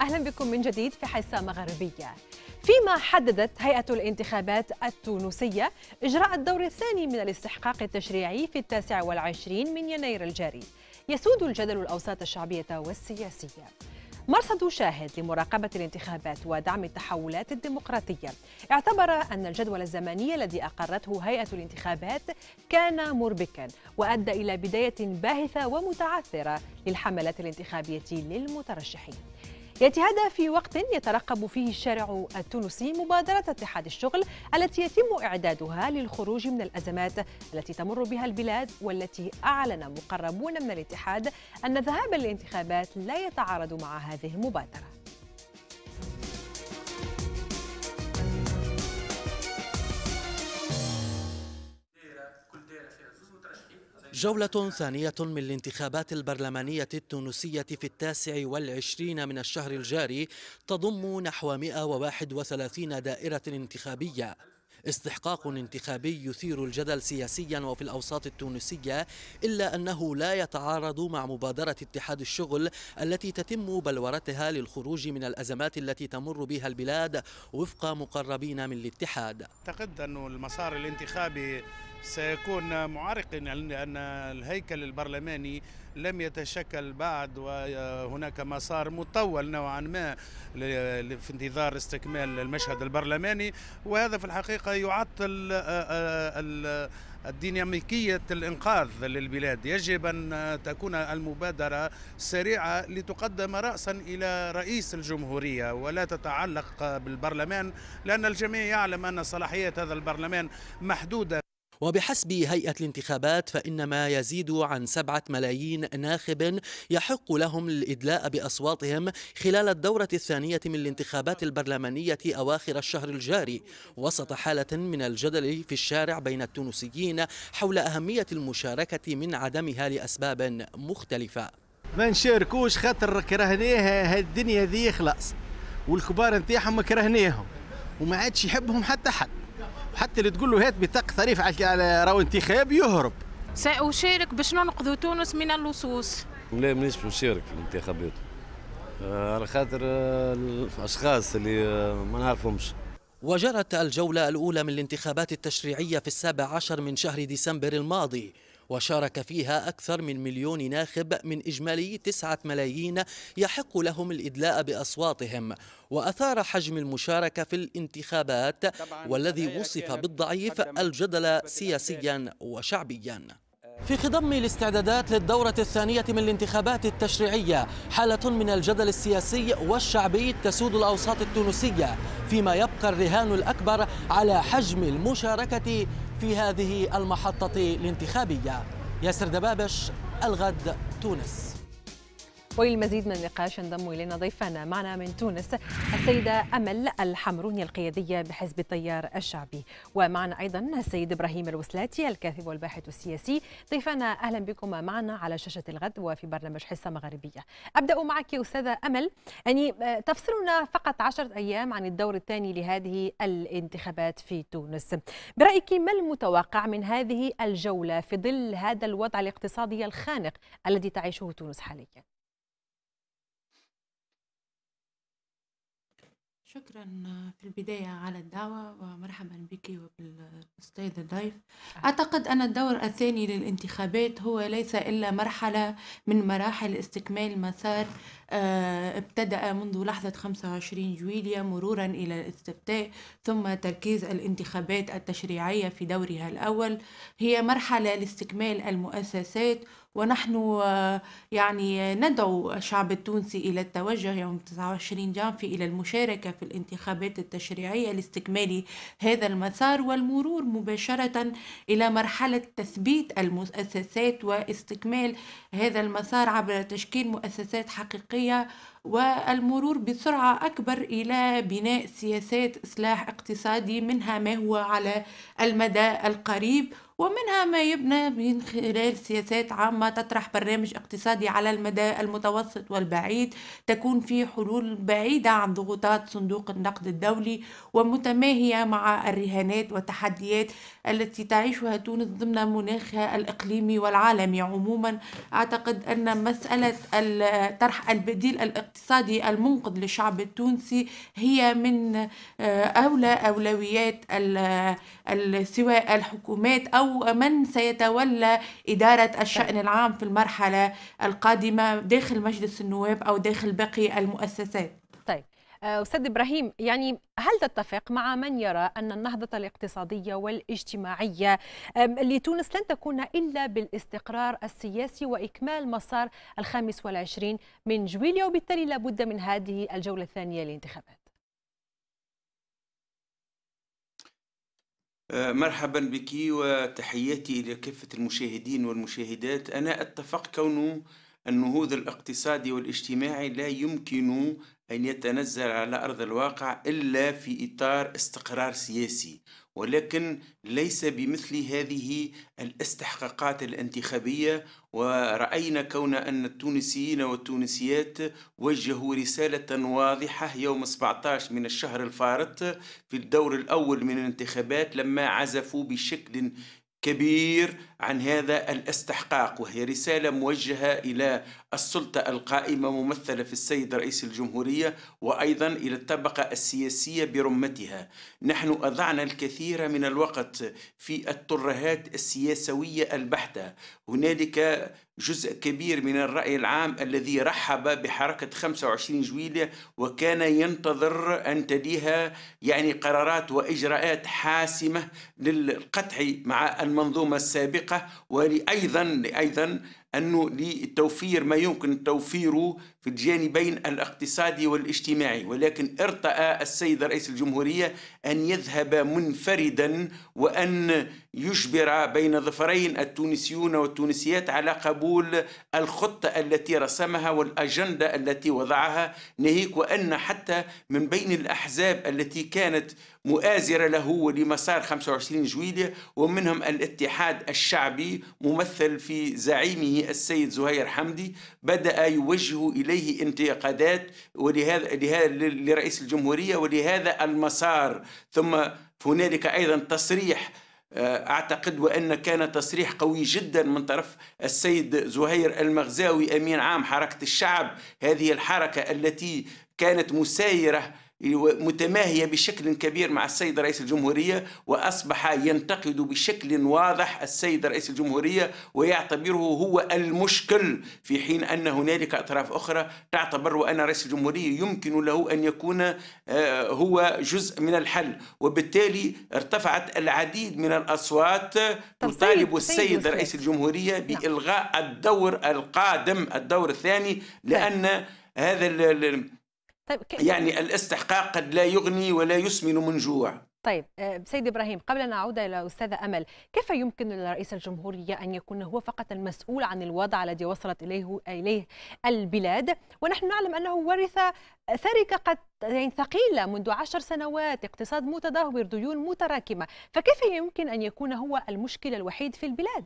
أهلا بكم من جديد في حصة مغربية فيما حددت هيئة الانتخابات التونسية إجراء الدور الثاني من الاستحقاق التشريعي في التاسع والعشرين من يناير الجاري يسود الجدل الأوساط الشعبية والسياسية مرصد شاهد لمراقبة الانتخابات ودعم التحولات الديمقراطية اعتبر أن الجدول الزمني الذي أقرته هيئة الانتخابات كان مربكا وأدى إلى بداية باهثة ومتعثرة للحملات الانتخابية للمترشحين يأتي هذا في وقت يترقب فيه الشارع التونسي مبادرة اتحاد الشغل التي يتم إعدادها للخروج من الأزمات التي تمر بها البلاد والتي أعلن مقربون من الاتحاد أن ذهاب الانتخابات لا يتعارض مع هذه المبادرة جولة ثانية من الانتخابات البرلمانية التونسية في التاسع والعشرين من الشهر الجاري تضم نحو 131 دائرة انتخابية استحقاق انتخابي يثير الجدل سياسيا وفي الأوساط التونسية إلا أنه لا يتعارض مع مبادرة اتحاد الشغل التي تتم بلورتها للخروج من الأزمات التي تمر بها البلاد وفق مقربين من الاتحاد أعتقد أن المسار الانتخابي سيكون معرقا لأن الهيكل البرلماني لم يتشكل بعد وهناك مسار مطول نوعا ما في انتظار استكمال المشهد البرلماني وهذا في الحقيقة يعطل آه، آه، الديناميكية الإنقاذ للبلاد يجب أن تكون المبادرة سريعة لتقدم رأسا إلى رئيس الجمهورية ولا تتعلق بالبرلمان لأن الجميع يعلم أن صلاحية هذا البرلمان محدودة وبحسب هيئة الانتخابات فإن ما يزيد عن سبعة ملايين ناخب يحق لهم الإدلاء بأصواتهم خلال الدورة الثانية من الانتخابات البرلمانية أواخر الشهر الجاري وسط حالة من الجدل في الشارع بين التونسيين حول أهمية المشاركة من عدمها لأسباب مختلفة ما نشاركوش خاطر كرهناها هالدنيا ذي خلاص والكبار نتاعهم كرهناهم وما عادش يحبهم حتى حد حتى اللي تقول له هات بطاقه ظريف على راهو انتخاب يهرب سأشارك باش ننقذوا تونس من اللصوص لا مانيش مشارك في الانتخابات آه، على خاطر آه، الاشخاص اللي آه، ما نعرفهمش وجرت الجولة الأولى من الانتخابات التشريعية في السابع عشر من شهر ديسمبر الماضي وشارك فيها أكثر من مليون ناخب من إجمالي تسعة ملايين يحق لهم الإدلاء بأصواتهم وأثار حجم المشاركة في الانتخابات والذي وصف بالضعيف الجدل سياسيا وشعبيا آه، في خضم الاستعدادات للدورة الثانية من الانتخابات التشريعية حالة من الجدل السياسي والشعبي تسود الأوساط التونسية فيما يبقى الرهان الأكبر على حجم المشاركة في هذه المحطة الانتخابية ياسر دبابش الغد تونس وللمزيد من النقاش ينضم إلينا ضيفنا معنا من تونس السيدة أمل الحمروني القيادية بحزب التيار الشعبي ومعنا أيضا السيد إبراهيم الوسلاتي الكاتب والباحث السياسي ضيفنا أهلا بكم معنا على شاشة الغد وفي برنامج حصة مغربية أبدأ معك أستاذة أمل يعني آه، تفصلنا فقط عشرة أيام عن الدور الثاني لهذه الانتخابات في تونس برأيك ما المتوقع من هذه الجولة في ظل هذا الوضع الاقتصادي الخانق الذي تعيشه تونس حاليا شكرا في البداية على الدعوة ومرحبا بك وبالأستاذ الضيف أعتقد أن الدور الثاني للانتخابات هو ليس إلا مرحلة من مراحل استكمال مسار آه، ابتدأ منذ لحظة 25 جويليا مرورا إلى الاستفتاء ثم تركيز الانتخابات التشريعية في دورها الأول هي مرحلة لاستكمال المؤسسات ونحن آه، يعني ندعو الشعب التونسي إلى التوجه يوم 29 جانفي إلى المشاركة في الانتخابات التشريعية لاستكمال هذا المسار والمرور مباشرة إلى مرحلة تثبيت المؤسسات واستكمال هذا المسار عبر تشكيل مؤسسات حقيقية والمرور بسرعة أكبر إلى بناء سياسات إصلاح اقتصادي منها ما هو على المدى القريب ومنها ما يبنى من خلال سياسات عامة تطرح برنامج اقتصادي على المدى المتوسط والبعيد تكون في حلول بعيدة عن ضغوطات صندوق النقد الدولي ومتماهية مع الرهانات والتحديات التي تعيشها تونس ضمن مناخها الإقليمي والعالمي عموما أعتقد أن مسألة طرح البديل الإقليمي الاقتصادي المنقذ للشعب التونسي هي من آه، أولى أولويات سواء الحكومات أو من سيتولى إدارة الشأن العام في المرحلة القادمة داخل مجلس النواب أو داخل باقي المؤسسات آه، أستاذ إبراهيم يعني هل تتفق مع من يرى أن النهضة الاقتصادية والاجتماعية لتونس لن تكون إلا بالاستقرار السياسي وإكمال مسار الخامس والعشرين من جويليا وبالتالي لابد من هذه الجولة الثانية للانتخابات آه، مرحبا بك وتحياتي إلى كافة المشاهدين والمشاهدات أنا أتفق كونه النهوض الاقتصادي والاجتماعي لا يمكن أن يتنزل على أرض الواقع إلا في إطار استقرار سياسي ولكن ليس بمثل هذه الاستحقاقات الانتخابية ورأينا كون أن التونسيين والتونسيات وجهوا رسالة واضحة يوم 17 من الشهر الفارط في الدور الأول من الانتخابات لما عزفوا بشكل كبير عن هذا الاستحقاق وهي رسالة موجهة إلى السلطة القائمة ممثلة في السيد رئيس الجمهورية وأيضا إلى الطبقة السياسية برمتها نحن أضعنا الكثير من الوقت في الترهات السياسوية البحتة هنالك جزء كبير من الرأي العام الذي رحب بحركة 25 جويلية وكان ينتظر أن تديها يعني قرارات وإجراءات حاسمة للقطع مع المنظومة السابقة وأيضا أيضا أنه للتوفير ما يمكن توفيره في الجانبين الاقتصادي والاجتماعي ولكن ارتأى السيد رئيس الجمهورية أن يذهب منفردا وأن يجبر بين ظفرين التونسيون والتونسيات على قبول الخطة التي رسمها والأجندة التي وضعها ناهيك وأن حتى من بين الأحزاب التي كانت مؤازرة له ولمسار 25 جويلية ومنهم الاتحاد الشعبي ممثل في زعيمه السيد زهير حمدي بدأ يوجه إليه انتقادات ولهذا لرئيس الجمهورية ولهذا المسار ثم هنالك أيضا تصريح آه، اعتقد وان كان تصريح قوي جدا من طرف السيد زهير المغزاوي امين عام حركه الشعب هذه الحركه التي كانت مسايره متماهية بشكل كبير مع السيد رئيس الجمهورية وأصبح ينتقد بشكل واضح السيد رئيس الجمهورية ويعتبره هو المشكل في حين أن هنالك أطراف أخرى تعتبر أن رئيس الجمهورية يمكن له أن يكون آه، هو جزء من الحل وبالتالي ارتفعت العديد من الأصوات تطالب السيد رئيس الجمهورية نعم. بإلغاء الدور القادم الدور الثاني لأن طيب. هذا طيب ك... يعني الاستحقاق قد لا يغني ولا يسمن من جوع طيب آه، سيد إبراهيم قبل أن أعود إلى أستاذة أمل كيف يمكن لرئيس الجمهورية أن يكون هو فقط المسؤول عن الوضع الذي وصلت إليه إليه البلاد ونحن نعلم أنه ورث تركه قد يعني ثقيلة منذ عشر سنوات اقتصاد متدهور ديون متراكمة فكيف يمكن أن يكون هو المشكل الوحيد في البلاد؟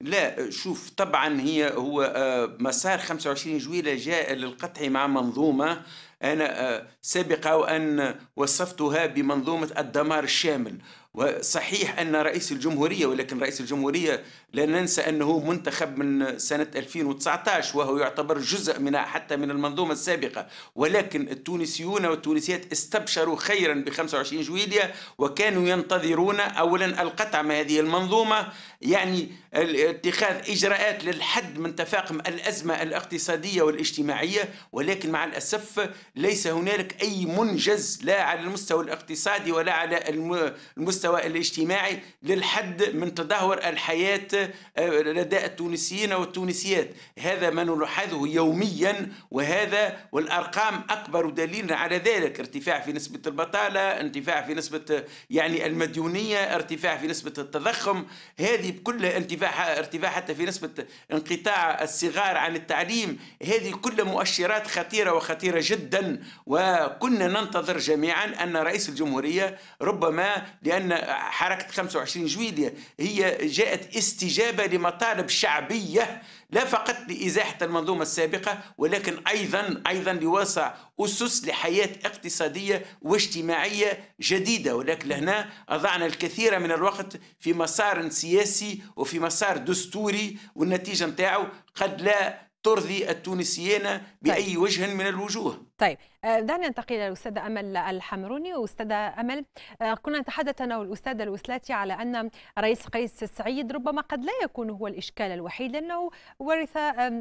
لا شوف طبعا هي هو آه، مسار 25 جويلة جاء للقطع مع منظومة أنا آه، سبق وأن وصفتها بمنظومة الدمار الشامل وصحيح أن رئيس الجمهورية ولكن رئيس الجمهورية لا ننسى أنه منتخب من سنة 2019 وهو يعتبر جزء من حتى من المنظومة السابقة ولكن التونسيون والتونسيات استبشروا خيرا ب 25 جويلية وكانوا ينتظرون أولا القطع من هذه المنظومة يعني اتخاذ إجراءات للحد من تفاقم الأزمة الاقتصادية والاجتماعية ولكن مع الأسف ليس هنالك أي منجز لا على المستوى الاقتصادي ولا على المستوى الاجتماعي للحد من تدهور الحياة لدى التونسيين والتونسيات هذا ما نلاحظه يوميا وهذا والأرقام أكبر دليل على ذلك ارتفاع في نسبة البطالة ارتفاع في نسبة يعني المديونية ارتفاع في نسبة التضخم هذه كلها ارتفاع ارتفاع حتى في نسبة انقطاع الصغار عن التعليم هذه كلها مؤشرات خطيرة وخطيرة جدا وكنا ننتظر جميعا أن رئيس الجمهورية ربما لأن حركة 25 جويلية هي جاءت استي الاستجابة لمطالب شعبية لا فقط لإزاحة المنظومة السابقة ولكن أيضا أيضا لواسع أسس لحياة اقتصادية واجتماعية جديدة ولكن هنا أضعنا الكثير من الوقت في مسار سياسي وفي مسار دستوري والنتيجة نتاعو قد لا ترضي التونسيين بأي طيب. وجه من الوجوه طيب آه، دعنا ننتقل الى الاستاذه امل الحمروني استاذه امل آه، كنا نتحدث انا والاستاذه الوسلاتي على ان رئيس قيس السعيد ربما قد لا يكون هو الاشكال الوحيد لانه ورث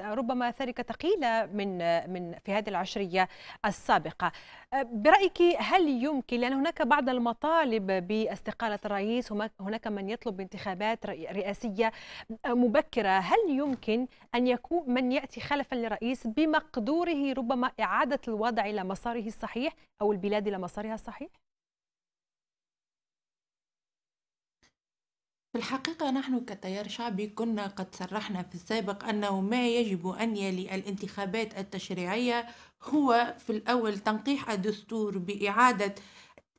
ربما تركه ثقيله من من في هذه العشريه السابقه آه، برايك هل يمكن لان هناك بعض المطالب باستقاله الرئيس هناك من يطلب انتخابات رئاسيه مبكره هل يمكن ان يكون من ياتي خلفا للرئيس بمقدوره ربما اعاده الوضع إلى مساره الصحيح أو البلاد إلى مسارها الصحيح؟ في الحقيقة نحن كتيار شعبي كنا قد صرحنا في السابق أنه ما يجب أن يلي الانتخابات التشريعية هو في الأول تنقيح الدستور بإعادة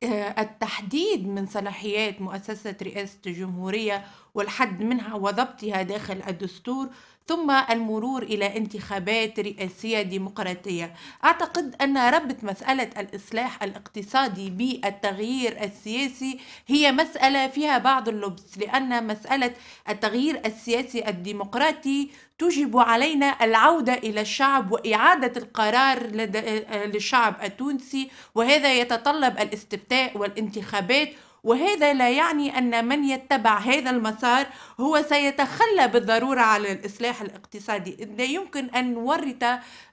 آه، التحديد من صلاحيات مؤسسة رئاسة الجمهورية والحد منها وضبطها داخل الدستور ثم المرور إلى انتخابات رئاسية ديمقراطية أعتقد أن ربط مسألة الإصلاح الاقتصادي بالتغيير السياسي هي مسألة فيها بعض اللبس لأن مسألة التغيير السياسي الديمقراطي تجب علينا العودة إلى الشعب وإعادة القرار آه، للشعب التونسي وهذا يتطلب الاستفتاء والانتخابات وهذا لا يعني أن من يتبع هذا المسار هو سيتخلى بالضرورة على الإصلاح الاقتصادي لا يمكن أن نورط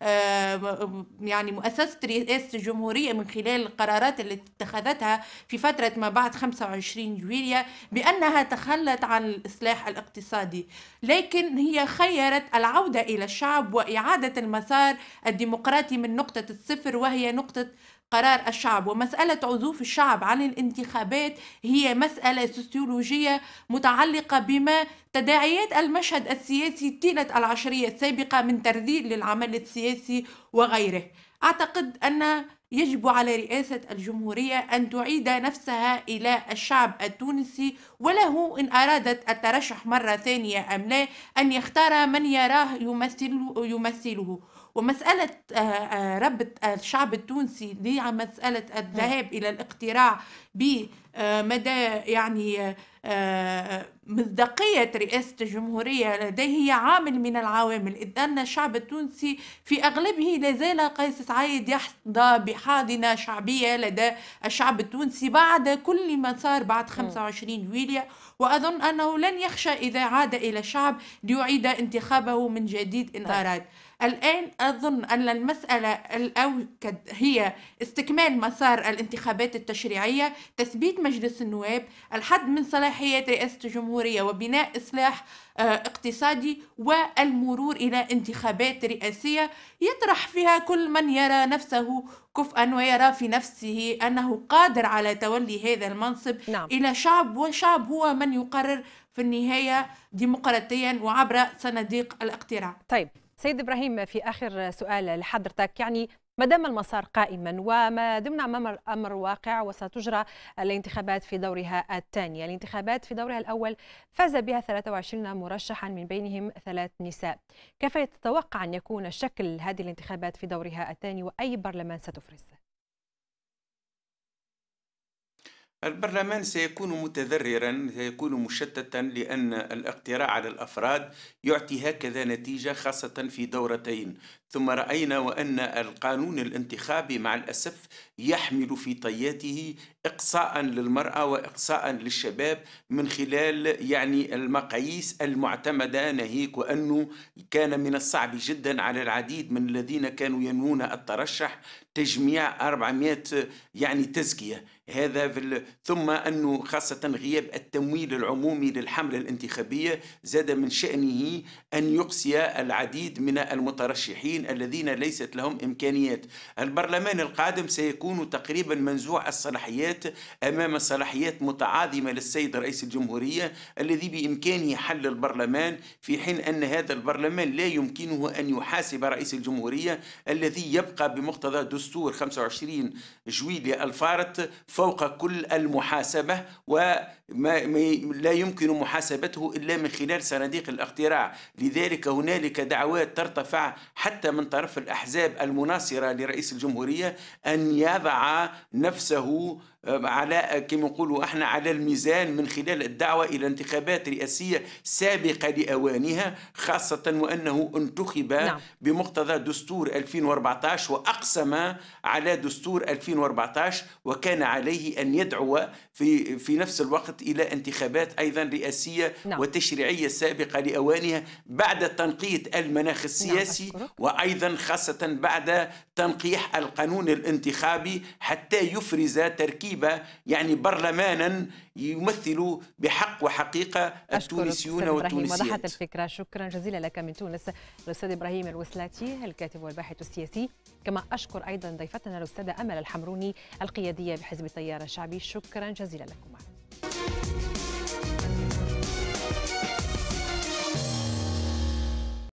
آه، يعني مؤسسة رئاسة الجمهورية من خلال القرارات التي اتخذتها في فترة ما بعد 25 جويلية بأنها تخلت عن الإصلاح الاقتصادي لكن هي خيرت العودة إلى الشعب وإعادة المسار الديمقراطي من نقطة الصفر وهي نقطة قرار الشعب ومسألة عزوف الشعب عن الانتخابات هي مسألة سوسيولوجية متعلقة بما تداعيات المشهد السياسي طيلة العشرية السابقة من ترذيل للعمل السياسي وغيره أعتقد أن يجب على رئاسة الجمهورية أن تعيد نفسها إلى الشعب التونسي وله إن أرادت الترشح مرة ثانية أم لا أن يختار من يراه يمثل يمثله ومسألة آه، آه، ربط الشعب التونسي لمسألة الذهاب إلى الاقتراع بمدى آه، يعني آه، مصداقية رئاسة الجمهورية لديه هي عامل من العوامل إذ أن الشعب التونسي في أغلبه لازال قيس سعيد يحظى بحاضنة شعبية لدى الشعب التونسي بعد كل ما صار بعد 25 يوليو وأظن أنه لن يخشى إذا عاد إلى الشعب ليعيد انتخابه من جديد إن طيب. أراد الآن أظن أن المسألة الأوكد هي استكمال مسار الانتخابات التشريعية تثبيت مجلس النواب الحد من صلاحية رئاسة الجمهورية وبناء إصلاح آه، اقتصادي والمرور إلى انتخابات رئاسية يطرح فيها كل من يرى نفسه كفءا ويرى في نفسه أنه قادر على تولي هذا المنصب نعم. إلى شعب وشعب هو من يقرر في النهاية ديمقراطيا وعبر صناديق الاقتراع طيب سيد إبراهيم في آخر سؤال لحضرتك يعني ما دام المسار قائما وما دمنا امام الامر واقع وستجرى الانتخابات في دورها الثانيه، الانتخابات في دورها الاول فاز بها 23 مرشحا من بينهم ثلاث نساء. كيف تتوقع ان يكون شكل هذه الانتخابات في دورها الثاني واي برلمان ستفرز؟ البرلمان سيكون متذررا سيكون مشتتا لأن الاقتراع على الأفراد يعطي هكذا نتيجة خاصة في دورتين ثم راينا وان القانون الانتخابي مع الاسف يحمل في طياته اقصاء للمراه واقصاء للشباب من خلال يعني المقاييس المعتمده ناهيك وانه كان من الصعب جدا على العديد من الذين كانوا ينوون الترشح تجميع 400 يعني تزكيه هذا في ال... ثم انه خاصه غياب التمويل العمومي للحمله الانتخابيه زاد من شانه ان يقصي العديد من المترشحين المواطنين الذين ليست لهم إمكانيات البرلمان القادم سيكون تقريبا منزوع الصلاحيات أمام صلاحيات متعاظمة للسيد رئيس الجمهورية الذي بإمكانه حل البرلمان في حين أن هذا البرلمان لا يمكنه أن يحاسب رئيس الجمهورية الذي يبقى بمقتضى دستور 25 جويليا الفارت فوق كل المحاسبة و ما لا يمكن محاسبته إلا من خلال صناديق الاقتراع لذلك هنالك دعوات ترتفع حتى من طرف الأحزاب المناصرة لرئيس الجمهورية أن يضع نفسه على كما نقولوا احنا على الميزان من خلال الدعوه الى انتخابات رئاسيه سابقه لاوانها خاصه وانه انتخب نعم. بمقتضى دستور 2014 واقسم على دستور 2014 وكان عليه ان يدعو في في نفس الوقت الى انتخابات ايضا رئاسيه نعم. وتشريعيه سابقه لاوانها بعد تنقيط المناخ نعم، السياسي نعم. وايضا خاصه بعد تنقيح القانون الانتخابي حتى يفرز تركيبة يعني برلمانا يمثل بحق وحقيقة التونسيون والتونسيات وضحت الفكرة شكرا جزيلا لك من تونس الأستاذ إبراهيم الوسلاتي الكاتب والباحث السياسي كما أشكر أيضا ضيفتنا الأستاذة أمل الحمروني القيادية بحزب التيار الشعبي شكرا جزيلا لكم